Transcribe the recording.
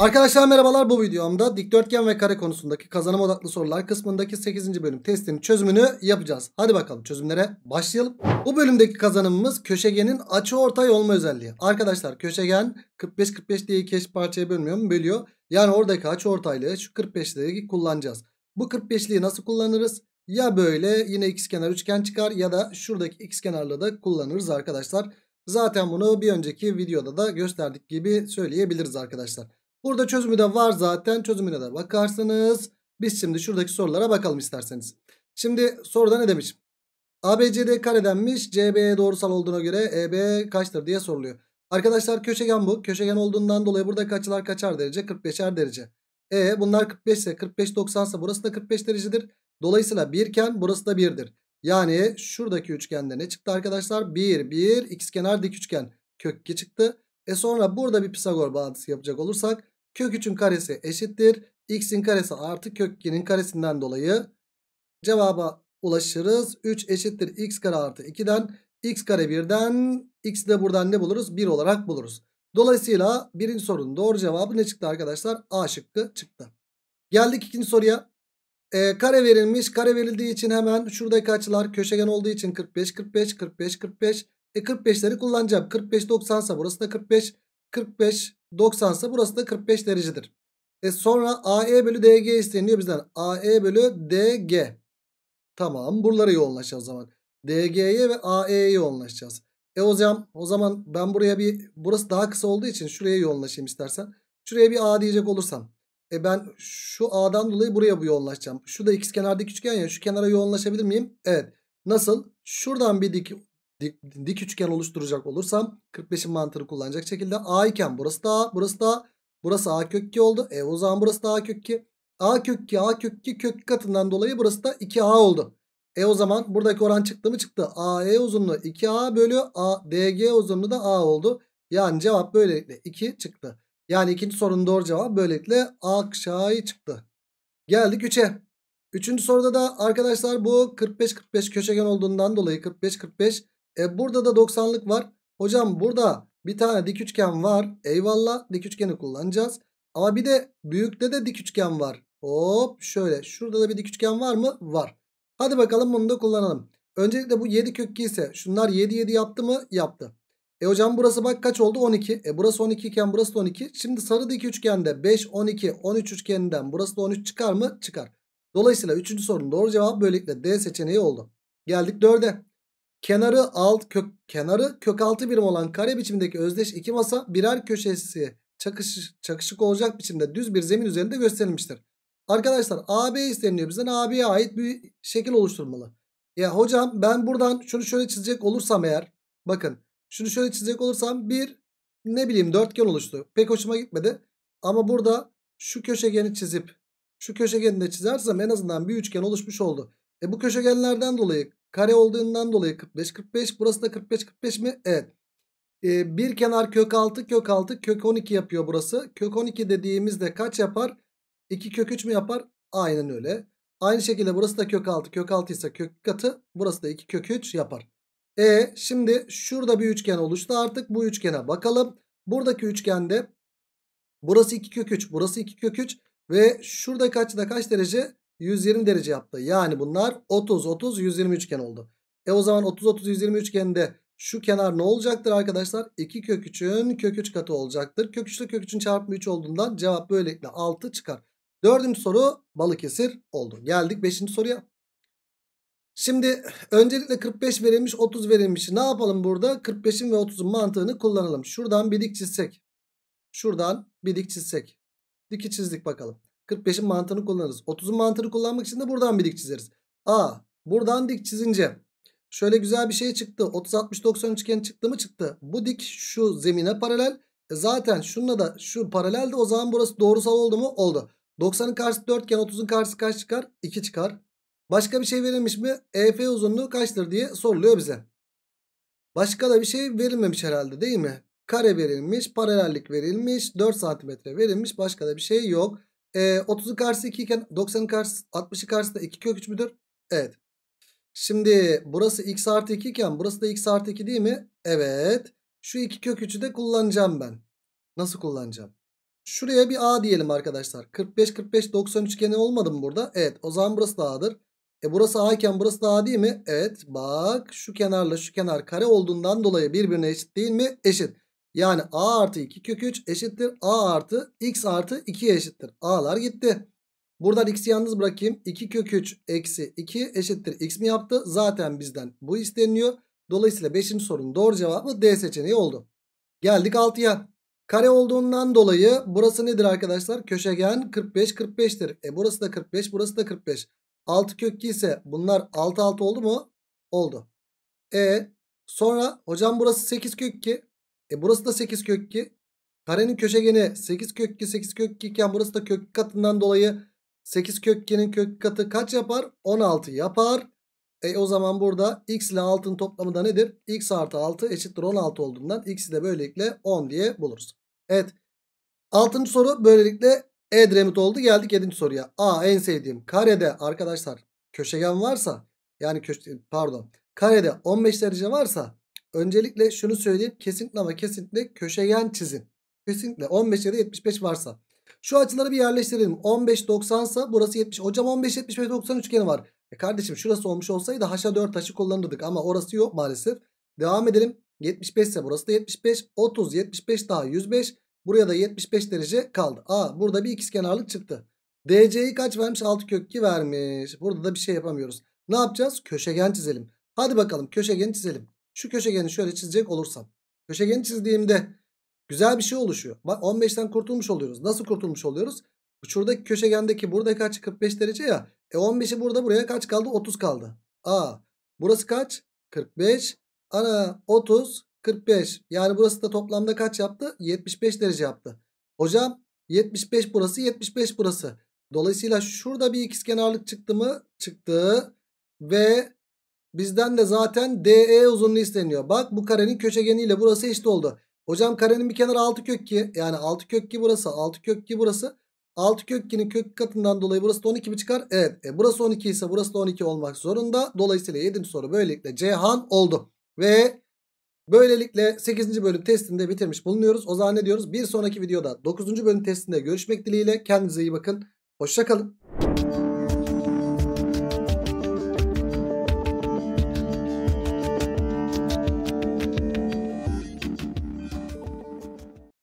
Arkadaşlar merhabalar bu videomda dikdörtgen ve kare konusundaki kazanım odaklı sorular kısmındaki 8. bölüm testinin çözümünü yapacağız. Hadi bakalım çözümlere başlayalım. Bu bölümdeki kazanımımız köşegenin açı ortay olma özelliği. Arkadaşlar köşegen 45-45 diye iki parçaya bölmüyor mu? Bölüyor. Yani oradaki açı ortaylığı şu 45'liği kullanacağız. Bu 45'liği nasıl kullanırız? Ya böyle yine x kenar üçgen çıkar ya da şuradaki x ikizkenarla da kullanırız arkadaşlar. Zaten bunu bir önceki videoda da gösterdik gibi söyleyebiliriz arkadaşlar. Burada çözümü de var zaten. Çözümüne de bakarsınız. Biz şimdi şuradaki sorulara bakalım isterseniz. Şimdi soruda ne demiş? ABCD karedenmiş, denmiş. CB'ye doğrusal olduğuna göre EB kaçtır diye soruluyor. Arkadaşlar köşegen bu. Köşegen olduğundan dolayı burada kaçılar kaçar derece? 45'er derece. E bunlar 45 ise 45 90 ise burası da 45 derecedir. Dolayısıyla 1 iken burası da 1'dir. Yani şuradaki üçgende ne çıktı arkadaşlar? 1 1 x kenar dik üçgen kök 2 çıktı. E sonra burada bir Pisagor bağıntısı yapacak olursak Kök 3'ün karesi eşittir. X'in karesi artı kök 2'nin karesinden dolayı cevaba ulaşırız. 3 eşittir x kare artı 2'den x kare 1'den x'i de buradan ne buluruz? 1 olarak buluruz. Dolayısıyla birinci sorunun doğru cevabı ne çıktı arkadaşlar? A şıkkı çıktı. Geldik ikinci soruya. E, kare verilmiş. Kare verildiği için hemen şuradaki açılar köşegen olduğu için 45, 45, 45, 45. E 45'leri kullanacağım. 45, 90 ise burası da 45. 45, 90 ise burası da 45 derecedir. E sonra AE bölü DG isteniyor bizden. AE bölü DG. Tamam buralara yoğunlaşacağız o zaman. DG'ye ve AE'ye yoğunlaşacağız. E hocam, o zaman ben buraya bir burası daha kısa olduğu için şuraya yoğunlaşayım istersen. Şuraya bir A diyecek olursam. E ben şu A'dan dolayı buraya bu yoğunlaşacağım. Şu da ikizkenardaki üçgen ya şu kenara yoğunlaşabilir miyim? Evet. Nasıl? Şuradan bir dik dik, dik üçgen oluşturacak olursam 45'in mantığını kullanacak şekilde A iken burası da A, burası da A, burası A kök 2 oldu. E o zaman burası da A kök 2. A kök 2, A kök 2 kök katından dolayı burası da 2A oldu. E o zaman buradaki oran çıktı mı çıktı. AE uzunluğu 2A bölü A, DG uzunluğu da A oldu. Yani cevap böylelikle 2 çıktı. Yani ikinci sorunun doğru cevabı böylelikle akşayı çıktı. Geldik 3'e. Üçüncü soruda da arkadaşlar bu 45-45 köşegen olduğundan dolayı 45-45 e burada da 90'lık var. Hocam burada bir tane dik üçgen var. Eyvallah dik üçgeni kullanacağız. Ama bir de büyükte de dik üçgen var. Hop şöyle. Şurada da bir dik üçgen var mı? Var. Hadi bakalım bunu da kullanalım. Öncelikle bu 7 kök 2 ise şunlar 7 7 yaptı mı? Yaptı. E hocam burası bak kaç oldu? 12. E burası 12 iken burası da 12. Şimdi sarı dik üçgende 5 12 13 üçgeninden burası da 13 çıkar mı? Çıkar. Dolayısıyla 3. sorunun doğru cevabı böylelikle D seçeneği oldu. Geldik 4'e. Kenarı alt kök kenarı kök altı birim olan kare biçimindeki özdeş iki masa birer köşesi çakışık, çakışık olacak biçimde düz bir zemin üzerinde gösterilmiştir. Arkadaşlar AB isteniyor bizden AB'ye ait bir şekil oluşturmalı. Ya hocam ben buradan şunu şöyle çizecek olursam eğer bakın şunu şöyle çizecek olursam bir ne bileyim dörtgen oluştu. Pek hoşuma gitmedi. Ama burada şu köşegeni çizip şu köşegeni de çizersem en azından bir üçgen oluşmuş oldu. E bu köşegenlerden dolayı Kare olduğundan dolayı 45 45. Burası da 45 45 mi? Evet. Ee, bir kenar kök 6 kök 6 kök 12 yapıyor burası. Kök 12 dediğimizde kaç yapar? 2 kök 3 mü yapar? Aynen öyle. Aynı şekilde burası da kök 6. Kök 6 ise kök katı. Burası da 2 kök 3 yapar. E şimdi şurada bir üçgen oluştu artık. Bu üçgene bakalım. Buradaki üçgende burası 2 kök 3. Burası 2 kök 3. Ve şurada kaçta kaç derece? 120 derece yaptı. Yani bunlar 30 30 120 üçgen oldu. E o zaman 30 30 120 üçgeninde şu kenar ne olacaktır arkadaşlar? 2 kök 3'ün kök 3 katı olacaktır. Kök 3 kök 3'ün çarpımı 3 olduğundan cevap böylelikle 6 çıkar. Dördüncü soru Balıkesir oldu. Geldik beşinci soruya. Şimdi öncelikle 45 verilmiş 30 verilmiş. Ne yapalım burada? 45'in ve 30'un mantığını kullanalım. Şuradan bir dik çizsek. Şuradan bir dik çizsek. Diki çizdik bakalım. 45'in mantığını kullanırız. 30'un mantığını kullanmak için de buradan bir dik çizeriz. A. Buradan dik çizince şöyle güzel bir şey çıktı. 30-60-90 üçgen çıktı mı çıktı. Bu dik şu zemine paralel. E zaten şununla da şu paralel o zaman burası doğrusal oldu mu? Oldu. 90'ın karşısı 4 iken 30'un karşısı kaç çıkar? 2 çıkar. Başka bir şey verilmiş mi? EF uzunluğu kaçtır diye soruluyor bize. Başka da bir şey verilmemiş herhalde değil mi? Kare verilmiş, paralellik verilmiş, 4 santimetre verilmiş. Başka da bir şey yok. E, 30'un karşısı 2 iken 90'ın karşısı 60'ın karşısı da 2 kök 3 müdür? Evet. Şimdi burası x artı 2 iken burası da x artı 2 değil mi? Evet. Şu 2 kök 3'ü de kullanacağım ben. Nasıl kullanacağım? Şuraya bir a diyelim arkadaşlar. 45 45 90 üçgeni olmadı mı burada? Evet. O zaman burası da a'dır. E burası a iken burası da a değil mi? Evet. Bak şu kenarla şu kenar kare olduğundan dolayı birbirine eşit değil mi? Eşit. Yani a artı 2 kök 3 eşittir. a artı x artı 2 eşittir. a'lar gitti. Buradan x'i yalnız bırakayım. 2 kök 3 eksi 2 eşittir. x mi yaptı? Zaten bizden bu isteniyor. Dolayısıyla 5. sorunun doğru cevabı D seçeneği oldu. Geldik 6'ya. Kare olduğundan dolayı burası nedir arkadaşlar? Köşegen 45 45'tir. E burası da 45 burası da 45. 6 kök 2 ise bunlar 6 6 oldu mu? Oldu. E sonra hocam burası 8 kök 2. E burası da 8 kök 2. Karenin köşegeni 8 kök 2 8 kök 2 iken burası da kök katından dolayı 8 kök 2'nin kök katı kaç yapar? 16 yapar. E o zaman burada x ile 6'nın toplamı da nedir? x artı 6 eşittir 16 olduğundan x'i de böylelikle 10 diye buluruz. Evet. 6. soru böylelikle Edremit oldu. Geldik 7. soruya. A en sevdiğim karede arkadaşlar köşegen varsa yani köşe, pardon karede 15 derece varsa Öncelikle şunu söyleyeyim. Kesinlikle ama kesinlikle köşegen çizin. Kesinlikle 15 ya da 75 varsa. Şu açıları bir yerleştirelim. 15 90 sa burası 70. Hocam 15 75 90 üçgeni var. E kardeşim şurası olmuş olsaydı haşa 4 taşı kullanırdık ama orası yok maalesef. Devam edelim. 75 ise burası da 75. 30 75 daha 105. Buraya da 75 derece kaldı. Aa burada bir ikizkenarlık çıktı. DC'yi kaç vermiş? 6 kök 2 vermiş. Burada da bir şey yapamıyoruz. Ne yapacağız? Köşegen çizelim. Hadi bakalım köşegen çizelim. Şu köşegeni şöyle çizecek olursam. Köşegeni çizdiğimde güzel bir şey oluşuyor. Bak 15'ten kurtulmuş oluyoruz. Nasıl kurtulmuş oluyoruz? Şuradaki köşegendeki burada kaç 45 derece ya. E 15'i burada buraya kaç kaldı? 30 kaldı. A. Burası kaç? 45. Ana 30 45. Yani burası da toplamda kaç yaptı? 75 derece yaptı. Hocam 75 burası 75 burası. Dolayısıyla şurada bir ikizkenarlık çıktı mı? Çıktı. Ve Bizden de zaten DE uzunluğu isteniyor. Bak bu karenin köşegeniyle burası eşit oldu. Hocam karenin bir kenarı 6 kök ki Yani 6 kök ki burası. 6 kök ki burası. 6 kök 2'nin kök katından dolayı burası da 12 mi çıkar? Evet. E, burası 12 ise burası da 12 olmak zorunda. Dolayısıyla 7. soru böylelikle Cihan oldu. Ve böylelikle 8. bölüm testinde bitirmiş bulunuyoruz. O zaman ne diyoruz? Bir sonraki videoda 9. bölüm testinde görüşmek dileğiyle. Kendinize iyi bakın. Hoşçakalın.